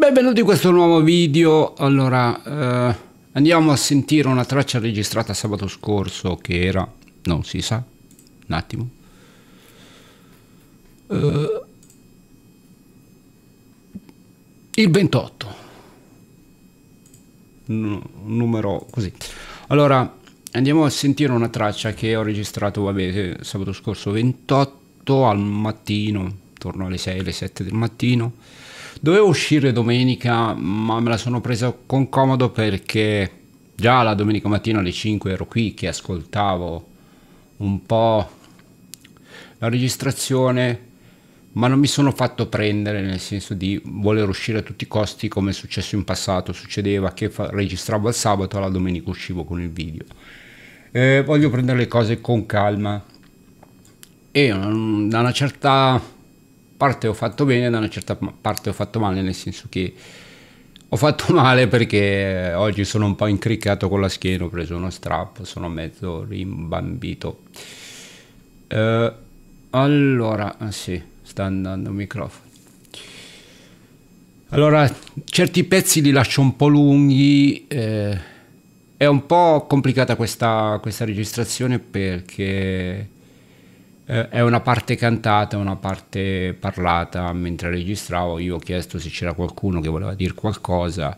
Benvenuti in questo nuovo video. Allora, eh, andiamo a sentire una traccia registrata sabato scorso che era... non si sa. Un attimo. Eh, il 28. N numero così. Allora, andiamo a sentire una traccia che ho registrato, vabbè, eh, sabato scorso 28 al mattino, intorno alle 6, alle 7 del mattino. Dovevo uscire domenica, ma me la sono presa con comodo perché già la domenica mattina alle 5 ero qui che ascoltavo un po' la registrazione, ma non mi sono fatto prendere nel senso di voler uscire a tutti i costi come è successo in passato, succedeva che registravo il sabato e la domenica uscivo con il video. Eh, voglio prendere le cose con calma e mm, da una certa parte ho fatto bene e da una certa parte ho fatto male, nel senso che ho fatto male perché oggi sono un po' incriccato con la schiena, ho preso uno strappo, sono mezzo rimbambito. Eh, allora, ah sì, sta andando il microfono. Allora, certi pezzi li lascio un po' lunghi. Eh, è un po' complicata questa, questa registrazione perché eh, è una parte cantata, una parte parlata. Mentre registravo io ho chiesto se c'era qualcuno che voleva dire qualcosa.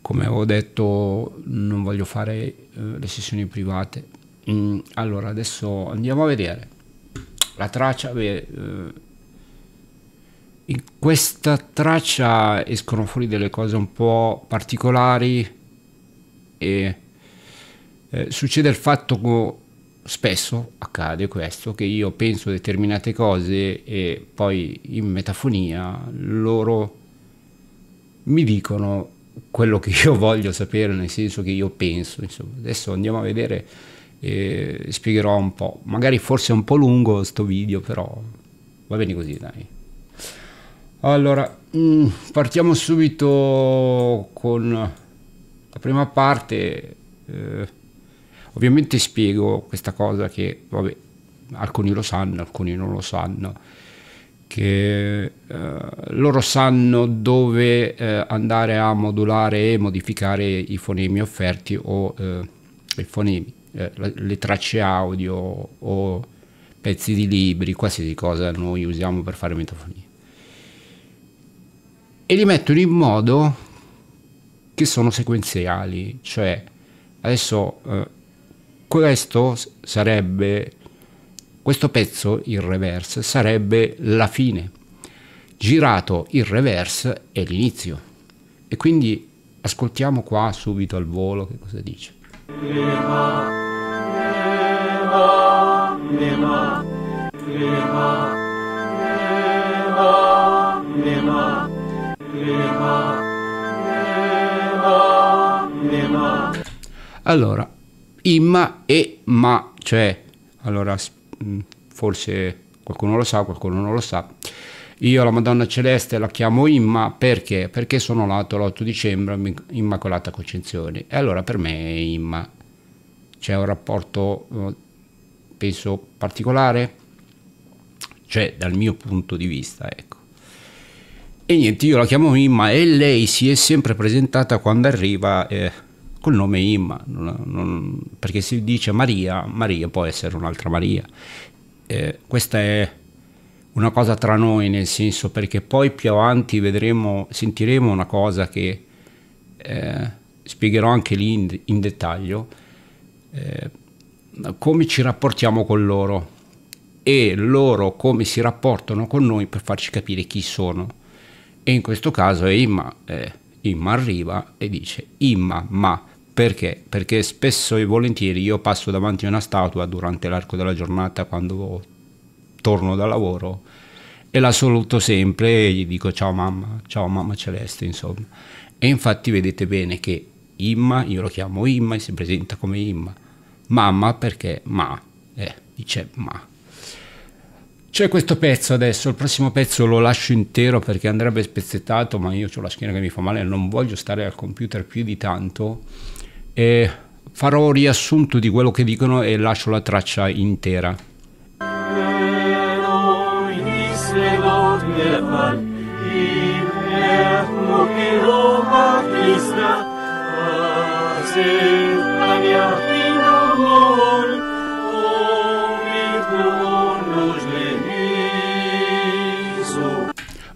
Come avevo detto non voglio fare eh, le sessioni private. Mm, allora adesso andiamo a vedere. La traccia... Beh, eh, in questa traccia escono fuori delle cose un po' particolari e eh, succede il fatto che spesso accade questo, che io penso determinate cose e poi in metafonia loro mi dicono quello che io voglio sapere, nel senso che io penso. Insomma. Adesso andiamo a vedere, e eh, spiegherò un po'. Magari forse è un po' lungo questo video, però va bene così, dai. Allora, mm, partiamo subito con la prima parte. Eh, Ovviamente spiego questa cosa che vabbè, alcuni lo sanno, alcuni non lo sanno, che eh, loro sanno dove eh, andare a modulare e modificare i fonemi offerti o eh, i fonemi, eh, le tracce audio o pezzi di libri, qualsiasi cosa noi usiamo per fare metafonia. E li mettono in modo che sono sequenziali, cioè adesso eh, questo sarebbe, questo pezzo in reverse sarebbe la fine, girato in reverse è l'inizio. E quindi ascoltiamo qua subito al volo che cosa dice. Lema, lema, lema, lema, lema, lema, lema, lema. Allora, imma e ma, cioè, allora mm, forse qualcuno lo sa, qualcuno non lo sa. Io la Madonna Celeste la chiamo Imma perché? Perché sono nato l'8 dicembre Immacolata Concezione e allora per me è Imma. C'è un rapporto, eh, penso, particolare? Cioè, dal mio punto di vista, ecco. E niente, io la chiamo Imma e lei si è sempre presentata quando arriva... Eh, col nome Imma, non, non, perché si dice Maria, Maria può essere un'altra Maria. Eh, questa è una cosa tra noi, nel senso perché poi più avanti vedremo, sentiremo una cosa che eh, spiegherò anche lì in, in dettaglio, eh, come ci rapportiamo con loro e loro come si rapportano con noi per farci capire chi sono. E in questo caso è Imma, eh, Imma arriva e dice Imma, ma perché? Perché spesso e volentieri io passo davanti a una statua durante l'arco della giornata quando torno da lavoro e la saluto sempre e gli dico ciao mamma, ciao mamma celeste, insomma. E infatti vedete bene che Imma, io lo chiamo Imma e si presenta come Imma. Mamma perché ma, eh, dice ma. C'è questo pezzo adesso, il prossimo pezzo lo lascio intero perché andrebbe spezzettato, ma io ho la schiena che mi fa male non voglio stare al computer più di tanto e farò un riassunto di quello che dicono e lascio la traccia intera.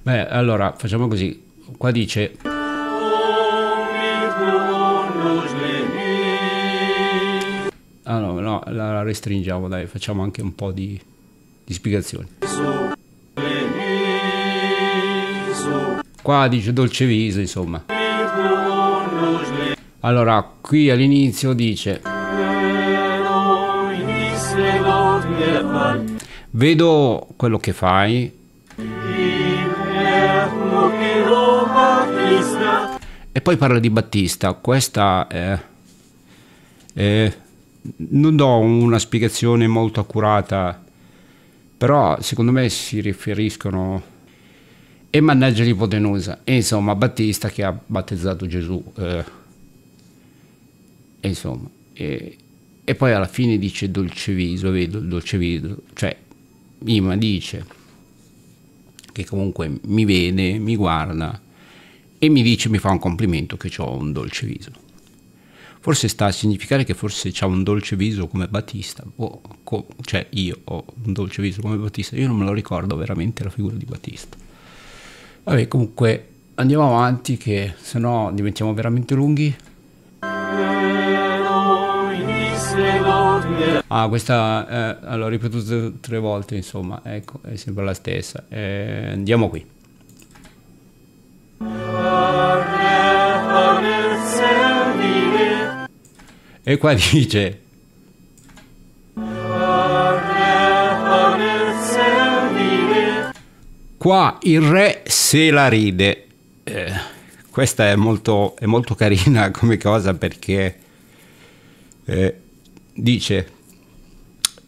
Beh, allora facciamo così. Qua dice Ah no, no, la restringiamo, dai, facciamo anche un po' di, di spiegazioni. Qua dice dolce viso, insomma. Allora, qui all'inizio dice... Vedo quello che fai. E poi parla di Battista. Questa è... è non do una spiegazione molto accurata, però secondo me si riferiscono e mannaggia l'ipotenusa e insomma Battista che ha battezzato Gesù eh, e insomma e, e, poi alla fine dice dolce viso, vedo dolce viso, cioè Ima dice che comunque mi vede mi guarda e mi dice mi fa un complimento che ho un dolce viso forse sta a significare che forse c'ha un dolce viso come Battista, o co- cioè io ho un dolce viso come Battista, io non me lo ricordo veramente la figura di Battista. Vabbè, comunque andiamo avanti che sennò diventiamo veramente lunghi. Ah, questa eh, l'ho ripetuta tre volte, insomma, ecco, è sempre la stessa. Eh, andiamo qui. E qua dice... Qua il re se la ride. Eh, questa è molto, è molto, carina come cosa perché eh, dice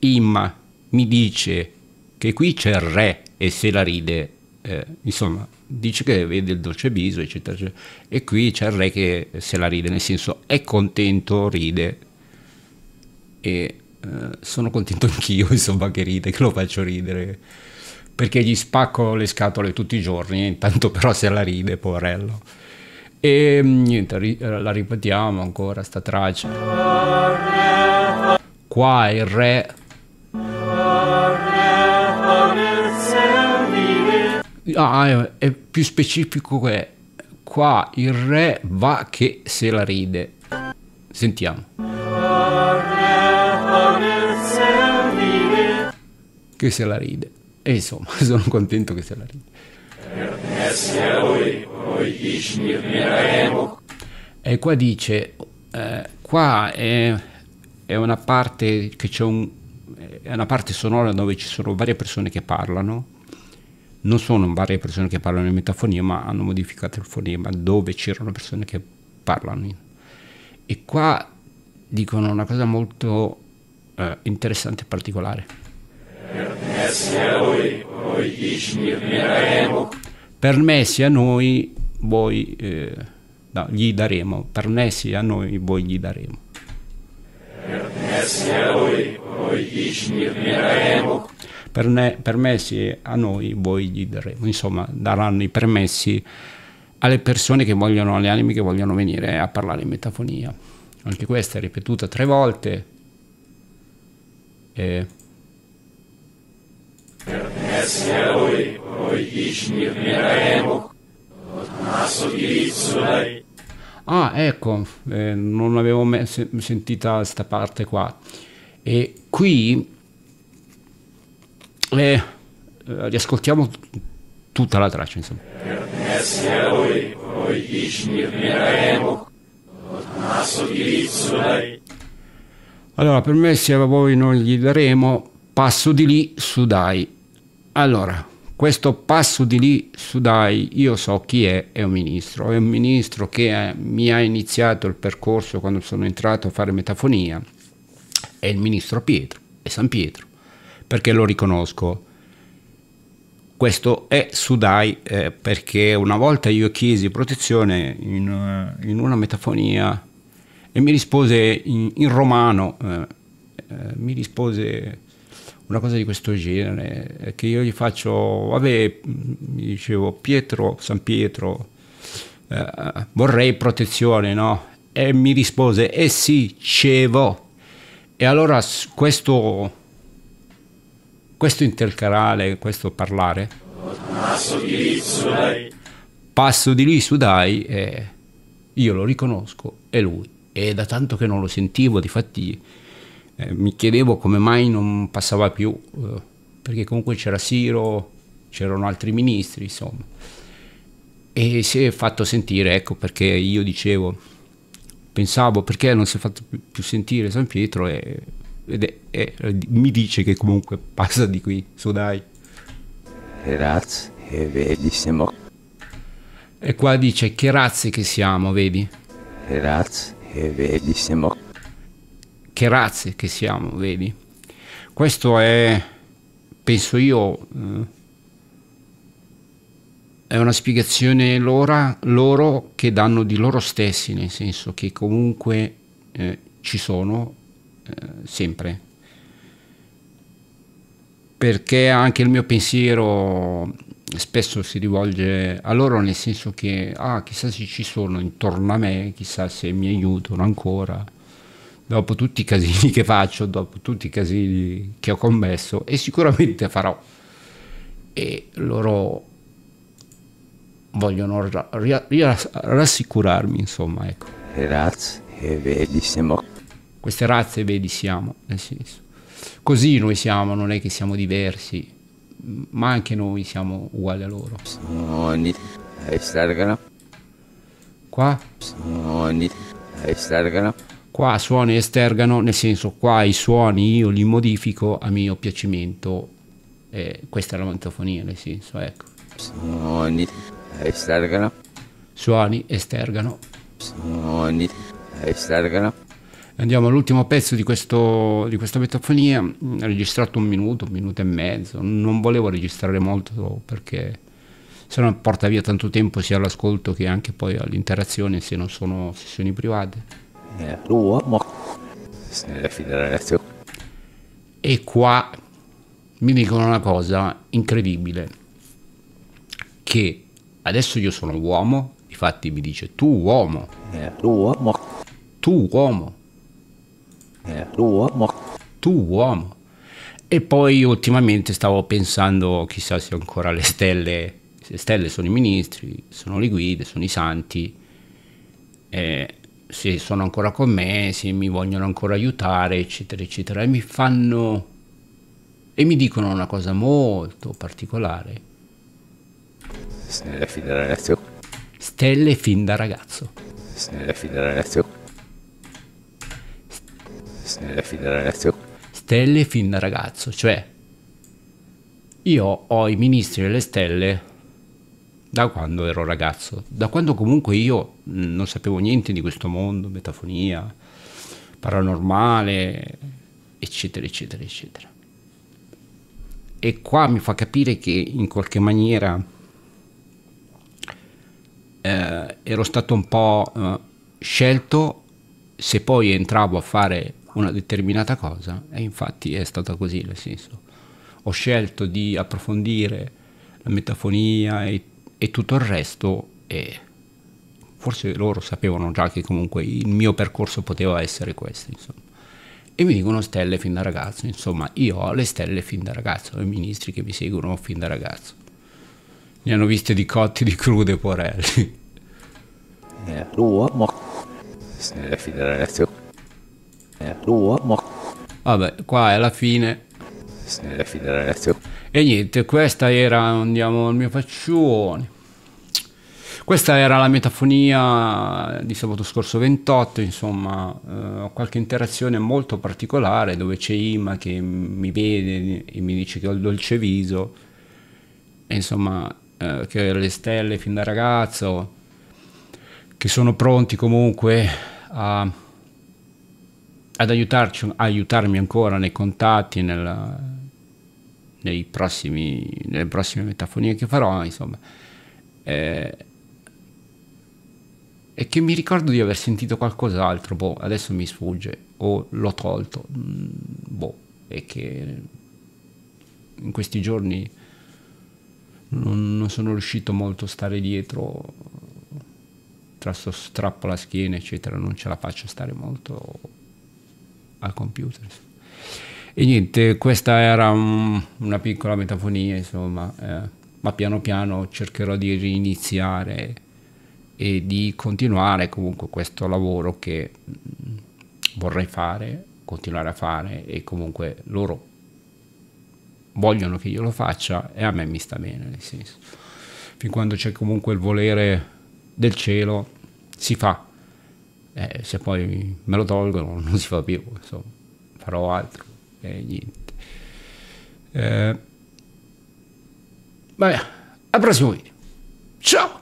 Imma mi dice che qui c'è il re e se la ride. Eh, insomma, dice che vede il dolce viso, eccetera, eccetera. E qui c'è il re che se la ride, nel senso è contento, ride. E eh, sono contento anch'io, insomma, che ride, che lo faccio ridere. Perché gli spacco le scatole tutti i giorni, intanto però se la ride, poverello. E mm, niente, ri eh, la ripetiamo ancora sta traccia. Qua il re ah, è più specifico che qua il re va che se la ride. Sentiamo. Che se la ride. E insomma, sono contento che se la ride. E qua dice, eh, qua è, è, una parte che c'è un, è una parte sonora dove ci sono varie persone che parlano non sono varie persone che parlano in metafonia, ma hanno modificato il fonema dove c'erano persone che parlano. E qua dicono una cosa molto eh, interessante e particolare. Permessi a noi voi eh, no, gli daremo, permessi a noi voi gli daremo. Permessi a noi voi gli daremo perne, permessi a noi, voi gli daremo, insomma daranno i permessi alle persone che vogliono, alle anime che vogliono venire a parlare in metafonia. Anche questa è ripetuta tre volte. E... Ah, ecco, eh, non avevo sentita questa parte qua. E qui e eh, riascoltiamo tutta la traccia insomma. Allora, se a voi non gli daremo, passo di lì, su dai Allora, questo passo di lì, su dai io so chi è, è un ministro, è un ministro che è, eh, mi ha iniziato il percorso quando sono entrato a fare metafonia, è il ministro Pietro, è San Pietro perché lo riconosco. Questo è Sudai eh, perché una volta io chiesi protezione in, eh, in una metafonia e mi rispose in, in romano, eh, eh, mi rispose una cosa di questo genere, eh, che io gli faccio, vabbè, gli dicevo Pietro, San Pietro, eh, vorrei protezione, no? E mi rispose, eh sì, cevo. E allora questo questo intercalare, questo parlare, passo di lì su dai, eh, io lo riconosco, è lui. E da tanto che non lo sentivo, difatti eh, mi chiedevo come mai non passava più, eh, perché comunque c'era Siro, c'erano altri ministri, insomma. E si è fatto sentire, ecco perché io dicevo, pensavo perché non si è fatto più sentire San Pietro e ed è, è, mi dice che comunque passa di qui, su dai. Grazie, e eh, vedi E qua dice che razze che siamo, vedi? Grazie, e eh, vedi siamo... Che razze che siamo, vedi? Questo è, penso io, eh, è una spiegazione loro, loro che danno di loro stessi, nel senso che comunque eh, ci sono eh, sempre perché anche il mio pensiero spesso si rivolge a loro nel senso che ah chissà se ci sono intorno a me chissà se mi aiutano ancora dopo tutti i casini che faccio dopo tutti i casini che ho commesso e sicuramente farò e loro vogliono rassicurarmi insomma ecco grazie e vedi siamo queste razze, vedi, siamo, nel senso. Così noi siamo, non è che siamo diversi, ma anche noi siamo uguali a loro. Qua? Qua suoni e estergano, nel senso qua i suoni io li modifico a mio piacimento. Eh, questa è la mantofonia, nel senso, ecco. Suoni estergano. Suoni estergano. Suoni estergano. Andiamo all'ultimo pezzo di, questo, di questa metafonia, ho registrato un minuto, un minuto e mezzo, non volevo registrare molto perché se no porta via tanto tempo sia all'ascolto che anche poi all'interazione se non sono sessioni private. Eh, l'uomo nella federazione. E qua mi dicono una cosa incredibile, che adesso io sono uomo, infatti mi dice tu uomo, eh, l'uomo, tu uomo, eh, l'uomo. Tu uomo. E poi ultimamente stavo pensando, chissà se ancora le stelle, le stelle sono i ministri, sono le guide, sono i santi, eh, se sono ancora con me, se mi vogliono ancora aiutare, eccetera, eccetera. E mi fanno... e mi dicono una cosa molto particolare. Stelle fin da ragazzo. Stelle fin da ragazzo. Stelle fin da ragazzo fin da ragazzo. Stelle fin da ragazzo, cioè io ho i ministri delle stelle da quando ero ragazzo, da quando comunque io mm, non sapevo niente di questo mondo, metafonia, paranormale, eccetera, eccetera, eccetera. E qua mi fa capire che in qualche maniera eh, ero stato un po' eh, scelto, se poi entravo a fare una determinata cosa e infatti è stata così, nel senso ho scelto di approfondire la metafonia e, e tutto il resto e forse loro sapevano già che comunque il mio percorso poteva essere questo, insomma. E mi dicono stelle fin da ragazzo, insomma, io ho le stelle fin da ragazzo, i ministri che mi seguono fin da ragazzo. Ne hanno viste di cotti, di crude, porelli. Eh, l'uomo. Stelle fin da ragazzo è l'uomo. Vabbè, qua è la fine. Sì, è la fine della ragazzi. E niente, questa era, andiamo al mio faccione. Questa era la metafonia di sabato scorso 28, insomma, eh, qualche interazione molto particolare dove c'è Ima che mi vede e mi dice che ho il dolce viso, e insomma, eh, che ho le stelle fin da ragazzo, che sono pronti comunque a ad aiutarci, aiutarmi ancora nei contatti, nella, prossimi, nelle prossime metafonie che farò, insomma. E, eh, e che mi ricordo di aver sentito qualcos'altro, boh, adesso mi sfugge, o l'ho tolto, mm, boh, e che in questi giorni non, non sono riuscito molto a stare dietro tra sto strappo alla schiena, eccetera, non ce la faccio stare molto al computer. E niente, questa era un, una piccola metafonia, insomma, eh, ma piano piano cercherò di riniziare e di continuare comunque questo lavoro che mm, vorrei fare, continuare a fare e comunque loro vogliono che io lo faccia e a me mi sta bene, nel senso. Fin quando c'è comunque il volere del cielo, si fa, eh, se poi me lo tolgono non si fa più, insomma, farò altro e eh, niente. Eh, vabbè, al prossimo video. Ciao!